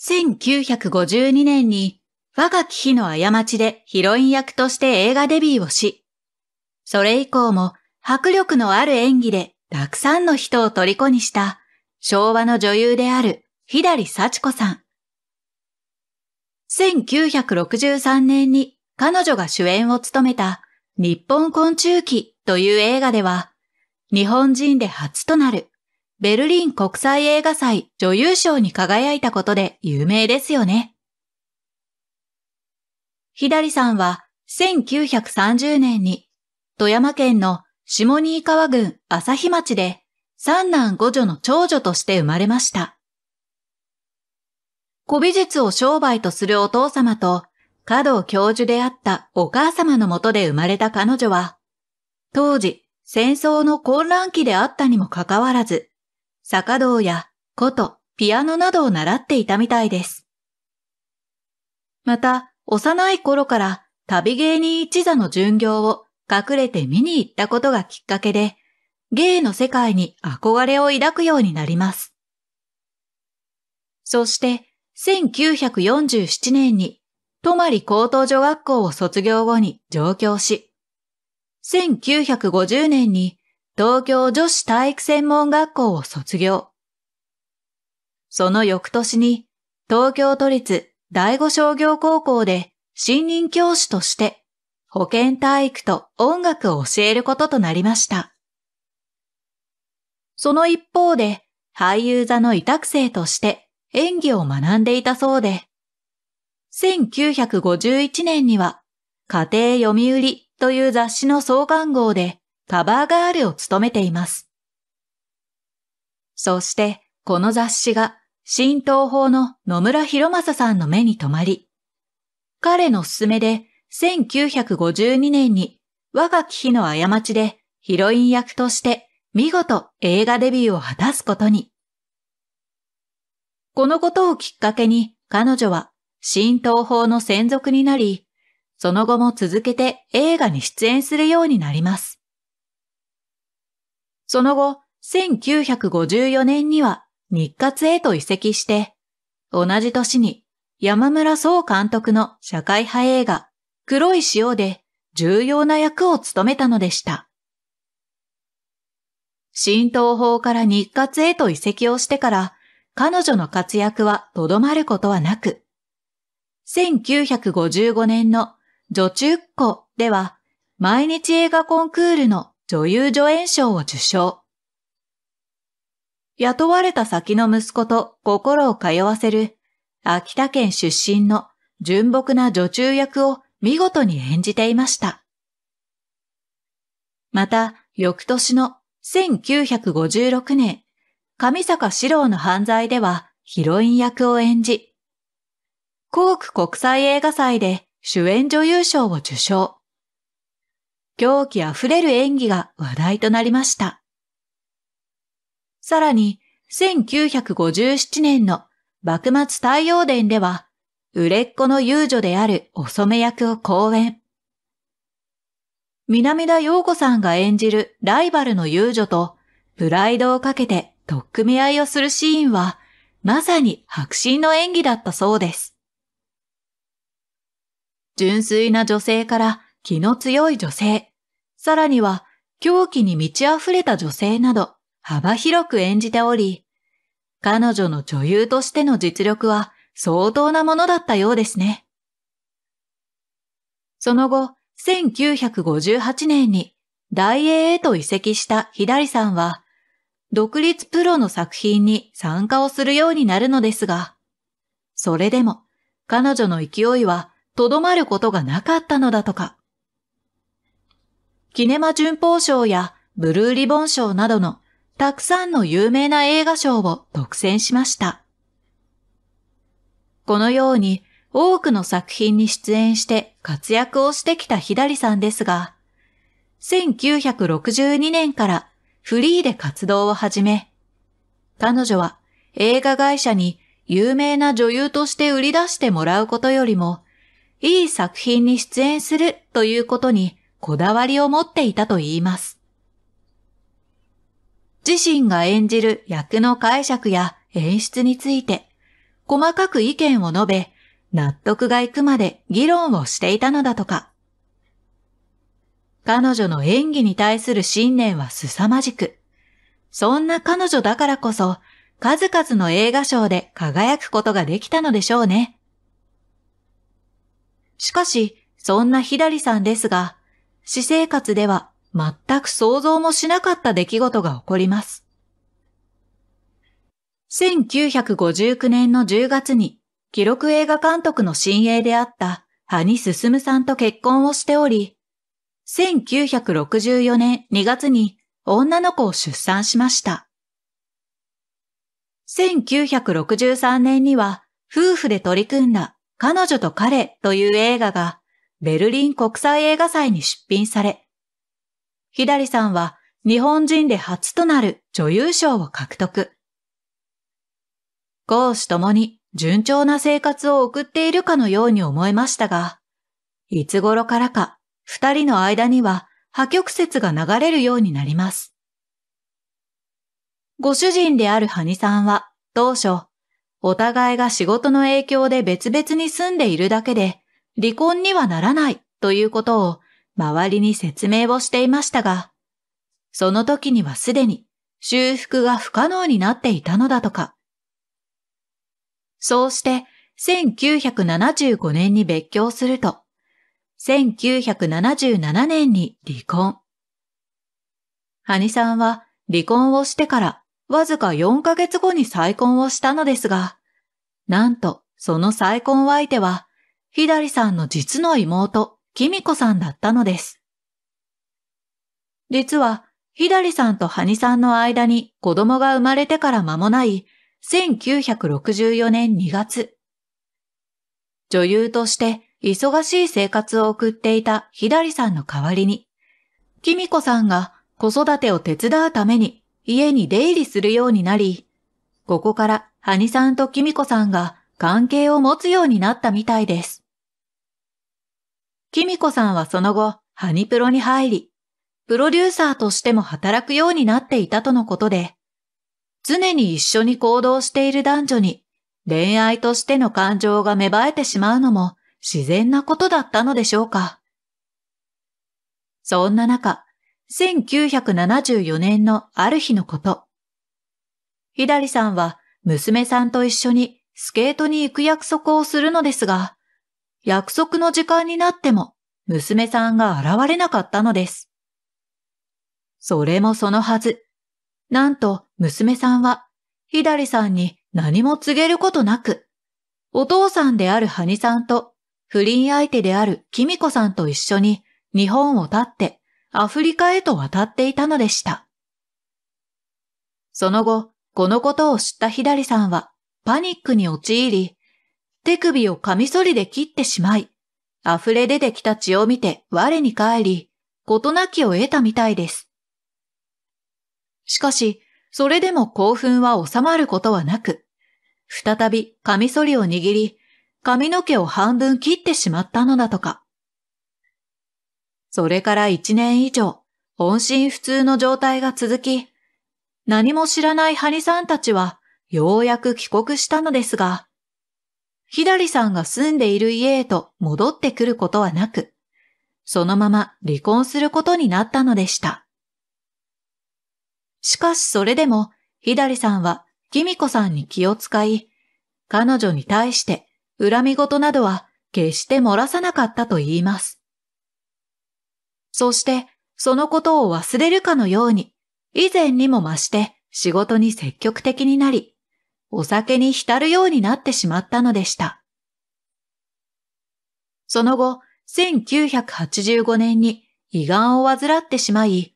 1952年に我が日の過ちでヒロイン役として映画デビューをし、それ以降も迫力のある演技でたくさんの人を虜にした昭和の女優である左幸子さん。1963年に彼女が主演を務めた日本昆虫記という映画では、日本人で初となるベルリン国際映画祭女優賞に輝いたことで有名ですよね。左さんは1930年に富山県の下新川郡朝日町で三男五女の長女として生まれました。古美術を商売とするお父様と加藤教授であったお母様のもとで生まれた彼女は、当時戦争の混乱期であったにもかかわらず、坂道や琴、ピアノなどを習っていたみたいです。また、幼い頃から旅芸人一座の巡業を隠れて見に行ったことがきっかけで、芸の世界に憧れを抱くようになります。そして、1947年に、泊高等女学校を卒業後に上京し、1950年に東京女子体育専門学校を卒業。その翌年に東京都立第五商業高校で新任教師として保健体育と音楽を教えることとなりました。その一方で俳優座の委託生として演技を学んでいたそうで、1951年には家庭読売という雑誌の創刊号でカバーガールを務めています。そして、この雑誌が、新東法の野村博正さんの目に留まり、彼の勧めで、1952年に若き日の過ちでヒロイン役として見事映画デビューを果たすことに。このことをきっかけに彼女は新東法の専属になり、その後も続けて映画に出演するようになります。その後、1954年には日活へと移籍して、同じ年に山村総監督の社会派映画黒い塩で重要な役を務めたのでした。新東法から日活へと移籍をしてから彼女の活躍はとどまることはなく、1955年の女中っ子では毎日映画コンクールの女優助演賞を受賞。雇われた先の息子と心を通わせる秋田県出身の純朴な女中役を見事に演じていました。また、翌年の1956年、上坂史郎の犯罪ではヒロイン役を演じ、コーク国際映画祭で主演女優賞を受賞。狂気あふれる演技が話題となりました。さらに、1957年の幕末太陽伝では、売れっ子の遊女であるお染役を講演。南田陽子さんが演じるライバルの遊女と、プライドをかけて取っ組み合いをするシーンは、まさに迫真の演技だったそうです。純粋な女性から気の強い女性、さらには狂気に満ち溢れた女性など幅広く演じており、彼女の女優としての実力は相当なものだったようですね。その後、1958年に大英へと移籍した左さんは、独立プロの作品に参加をするようになるのですが、それでも彼女の勢いはとどまることがなかったのだとか。キネマ旬報賞やブルーリボン賞などのたくさんの有名な映画賞を独占しました。このように多くの作品に出演して活躍をしてきたひだりさんですが、1962年からフリーで活動を始め、彼女は映画会社に有名な女優として売り出してもらうことよりも、いい作品に出演するということにこだわりを持っていたと言います。自身が演じる役の解釈や演出について、細かく意見を述べ、納得がいくまで議論をしていたのだとか。彼女の演技に対する信念は凄まじく、そんな彼女だからこそ、数々の映画賞で輝くことができたのでしょうね。しかし、そんな左さんですが、私生活では全く想像もしなかった出来事が起こります。1959年の10月に記録映画監督の親衛であったハニススムさんと結婚をしており、1964年2月に女の子を出産しました。1963年には夫婦で取り組んだ彼女と彼という映画がベルリン国際映画祭に出品され、左さんは日本人で初となる女優賞を獲得。公私ともに順調な生活を送っているかのように思えましたが、いつ頃からか二人の間には破局説が流れるようになります。ご主人であるハニさんは当初、お互いが仕事の影響で別々に住んでいるだけで離婚にはならないということを周りに説明をしていましたが、その時にはすでに修復が不可能になっていたのだとか。そうして1975年に別居すると、1977年に離婚。ハニさんは離婚をしてからわずか4ヶ月後に再婚をしたのですが、なんとその再婚相手はひだりさんの実の妹、きみこさんだったのです。実は、ひだりさんとはにさんの間に子供が生まれてから間もない、1964年2月。女優として忙しい生活を送っていたひだりさんの代わりに、きみこさんが子育てを手伝うために家に出入りするようになり、ここからはにさんときみこさんが関係を持つようになったみたいです。キミコさんはその後、ハニプロに入り、プロデューサーとしても働くようになっていたとのことで、常に一緒に行動している男女に恋愛としての感情が芽生えてしまうのも自然なことだったのでしょうか。そんな中、1974年のある日のこと。ひだりさんは娘さんと一緒にスケートに行く約束をするのですが、約束の時間になっても娘さんが現れなかったのです。それもそのはず。なんと娘さんは、ひだりさんに何も告げることなく、お父さんであるハニさんと不倫相手であるキミコさんと一緒に日本を立ってアフリカへと渡っていたのでした。その後、このことを知ったひだりさんはパニックに陥り、手首をカミソリで切ってしまい、溢れ出てきた血を見て我に帰り、事なきを得たみたいです。しかし、それでも興奮は収まることはなく、再びカミソリを握り、髪の毛を半分切ってしまったのだとか。それから一年以上、音信不通の状態が続き、何も知らないハニさんたちは、ようやく帰国したのですが、左さんが住んでいる家へと戻ってくることはなく、そのまま離婚することになったのでした。しかしそれでも、左さんは、きみこさんに気を使い、彼女に対して恨み事などは決して漏らさなかったと言います。そして、そのことを忘れるかのように、以前にも増して仕事に積極的になり、お酒に浸るようになってしまったのでした。その後、1985年に胃がんを患ってしまい、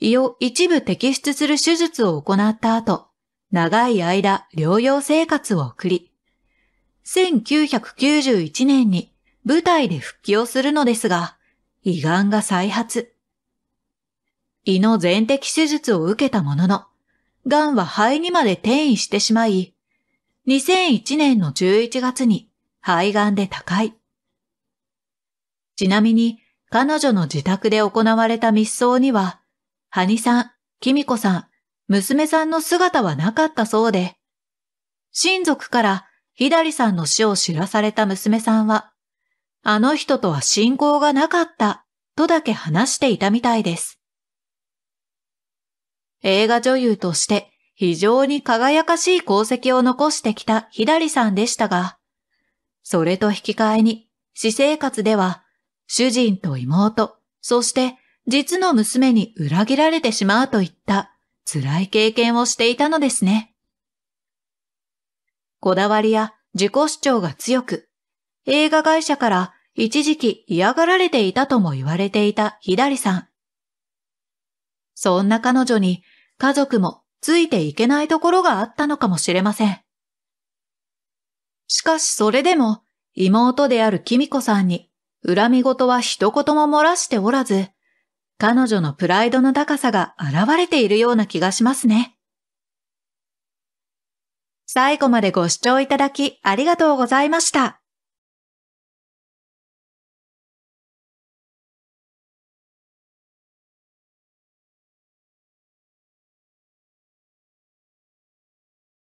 胃を一部摘出する手術を行った後、長い間療養生活を送り、1991年に舞台で復帰をするのですが、胃がんが再発。胃の全摘手術を受けたものの、癌は肺にまで転移してしまい、2001年の11月に肺がんで高い。ちなみに彼女の自宅で行われた密葬には、ハニさん、キミコさん、娘さんの姿はなかったそうで、親族からひだりさんの死を知らされた娘さんは、あの人とは親交がなかったとだけ話していたみたいです。映画女優として非常に輝かしい功績を残してきたひりさんでしたが、それと引き換えに、私生活では、主人と妹、そして実の娘に裏切られてしまうといった辛い経験をしていたのですね。こだわりや自己主張が強く、映画会社から一時期嫌がられていたとも言われていたひりさん。そんな彼女に家族もついていけないところがあったのかもしれません。しかしそれでも妹であるキミコさんに恨み事は一言も漏らしておらず、彼女のプライドの高さが現れているような気がしますね。最後までご視聴いただきありがとうございました。